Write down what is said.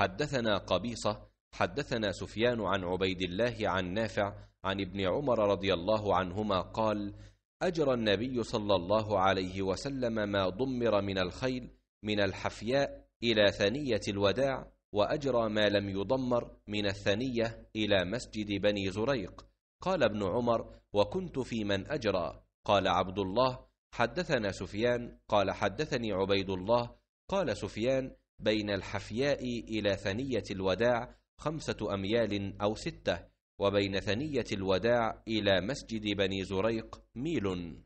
حدثنا قبيصة حدثنا سفيان عن عبيد الله عن نافع عن ابن عمر رضي الله عنهما قال أجرى النبي صلى الله عليه وسلم ما ضمر من الخيل من الحفياء إلى ثنية الوداع وأجرى ما لم يضمر من الثنية إلى مسجد بني زريق قال ابن عمر وكنت في من أجرى قال عبد الله حدثنا سفيان قال حدثني عبيد الله قال سفيان بين الحفياء إلى ثنية الوداع خمسة أميال أو ستة وبين ثنية الوداع إلى مسجد بني زريق ميل